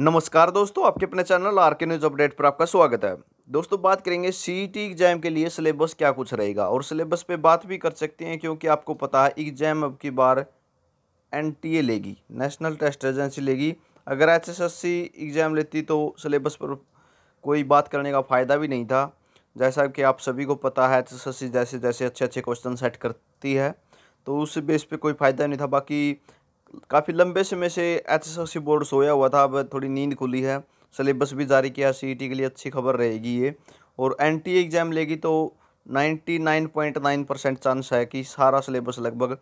नमस्कार दोस्तों आपके अपने channel R K news update पर आपका स्वागत है दोस्तों बात करेंगे टी e एग्जाम के लिए सिलेबस क्या कुछ रहेगा और सिलेबस पे बात भी कर सकते हैं क्योंकि आपको पता है एग्जाम अब की बार ए लेगी नेशनल टेस्ट एजेंसी लेगी अगर सी एग्जाम लेती तो सिलेबस पर कोई बात करने का फ़ायदा भी नहीं था जैसा कि आप सभी को पता है एच जैसे जैसे अच्छे अच्छे क्वेश्चन सेट करती है तो उस बेस पर कोई फ़ायदा नहीं था बाकी काफ़ी लंबे समय से एच बोर्ड सोया हुआ था अब थोड़ी नींद खुली है सिलेबस भी जारी किया सी e के लिए अच्छी खबर रहेगी ये और एन एग्ज़ाम लेगी तो 99.9 परसेंट चांस है कि सारा सिलेबस लगभग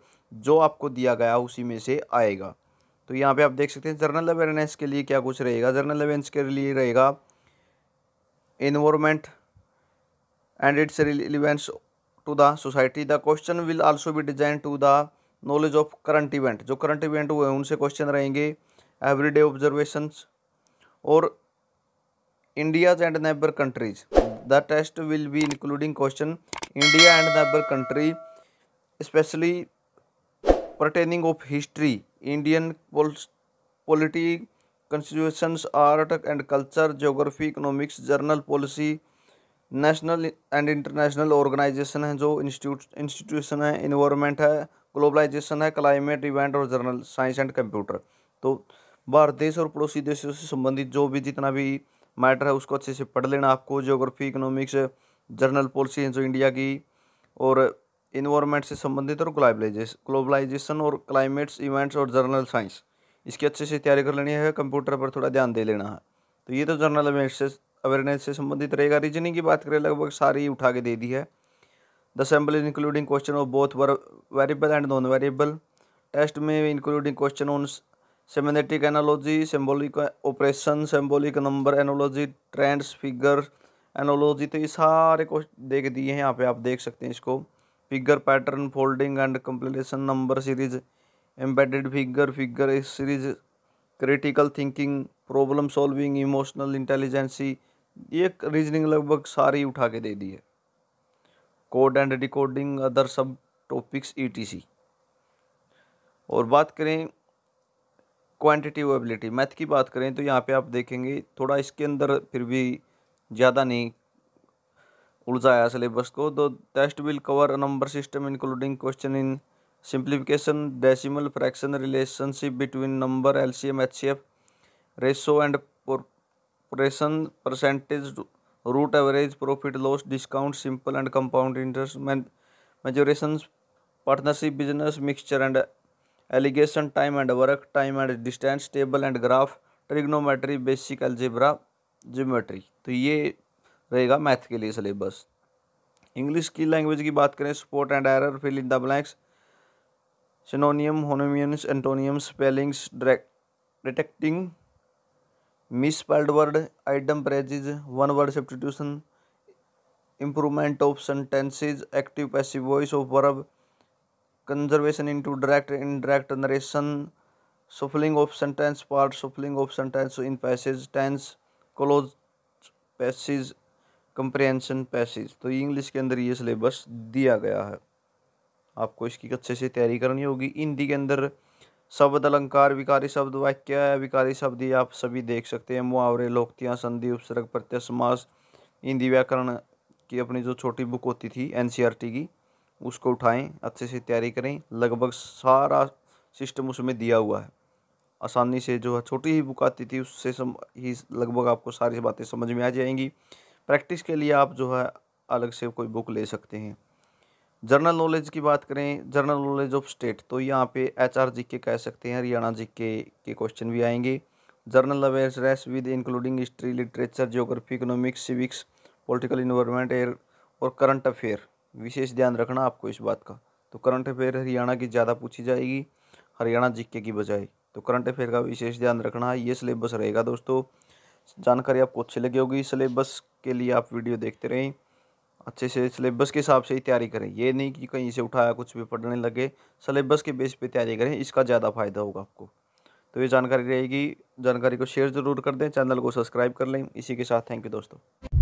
जो आपको दिया गया उसी में से आएगा तो यहाँ पे आप देख सकते हैं जर्नल अवेयरनेस के लिए क्या कुछ रहेगा जर्नल अवेयरनेस के लिए रहेगा environment and its relevance to the society the question will also be design to the knowledge of current event जो करंट इवेंट हुए हैं उनसे क्वेश्चन रहेंगे एवरीडे ऑब्जर्वेशंस और India's and neighbour countries the test will be including question India and neighbour country specially pertaining of history Indian polity constitution art and culture geography economics general policy national and international organisation है जो institute institution है environment है globalisation है climate event और general science and computer तो बाहर देश और पड़ोसी देशों से संबंधित जो भी जितना भी मैटर है उसको अच्छे से पढ़ लेना आपको जोग्राफी इकोनॉमिक्स जर्नल पॉलिसी जो इंडिया की और इन्वायरमेंट से संबंधित और ग्लोबलाइजेशन ग्लोबलाइजेशन और क्लाइमेट्स इवेंट्स और जर्नल साइंस इसकी अच्छे से तैयारी कर लेनी है कंप्यूटर पर थोड़ा ध्यान दे लेना है तो ये तो जर्नल से अवेयरनेस से संबंधित रहेगा रीजनिंग की बात करें लगभग सारी उठा के दे दी है the sample is including question of both variable and non-variable test may including question on semantic analogy symbolic operation symbolic number analogy trends figure analogy तो ये सारे को देख दिए हैं यहाँ पे आप देख सकते हैं इसको figure pattern folding and completion number series embedded figure figure series critical thinking problem solving emotional intelligence ये रीजनिंग लगभग सारी उठा के दे दी है कोड एंड डिकोडिंग अदर सब टॉपिक्स ईटीसी और बात करें क्वांटिटी एबिलिटी मैथ की बात करें तो यहाँ पे आप देखेंगे थोड़ा इसके अंदर फिर भी ज़्यादा नहीं उलझाया सिलेबस को दो test will cover number system including question in simplification decimal fraction relationship between number LCM HCF ratio and proportion percentage root average profit loss discount simple and compound interest mensuration partnership business mixture and alligation time and work time and distance table and graph trigonometry basic algebra geometry तो ये रहेगा math के लिए syllabus English की language की बात करें spot and error fill in the blanks synonym homonym antonym spellings detecting misspelled word idioms phrases one word substitution improvement of sentences active passive voice of verb conversion to direct direct narration shuffling of sentence part shuffling of sentence in passage tense cloze passage comprehension passage तो English के अंदर ये syllabus दिया गया है आपको इसकी अच्छे से तैयारी करनी होगी हिंदी के अंदर शब्द अलंकार विकारी शब्द वाक्य विकारी शब्द ये आप सभी देख सकते हैं मुहावरे लोकतियाँ संधि उपसर्ग प्रत्यय समास हिंदी व्याकरण की अपनी जो छोटी बुक होती थी एन e की उसको उठाएं अच्छे से तैयारी करें लगभग सारा सिस्टम उसमें दिया हुआ है आसानी से जो है छोटी ही बुक आती थी उससे सम ही लगभग आपको सारी बातें समझ में आ जाएंगी प्रैक्टिस के लिए आप जो है अलग से कोई बुक ले सकते हैं जनरल नॉलेज की बात करें जनरल नॉलेज ऑफ स्टेट तो यहाँ पे एच आर जी के कह सकते हैं हरियाणा जी के के क्वेश्चन भी आएंगे general awareness with including history literature geography economics civics political environment air और करंट अफेयर विशेष ध्यान रखना आपको इस बात का तो करंट अफेयर हरियाणा की ज़्यादा पूछी जाएगी हरियाणा जीके की बजाय तो करंट अफेयर का विशेष ध्यान रखना है ये सिलेबस रहेगा दोस्तों जानकारी आपको अच्छी लगी होगी सिलेबस के लिए आप वीडियो देखते रहें अच्छे से सिलेबस के हिसाब से ही तैयारी करें ये नहीं कि कहीं से उठाया कुछ भी पढ़ने लगे सिलेबस के बेस पे तैयारी करें इसका ज़्यादा फायदा होगा आपको तो ये जानकारी रहेगी जानकारी को शेयर ज़रूर कर दें चैनल को सब्सक्राइब कर लें इसी के साथ थैंक यू दोस्तों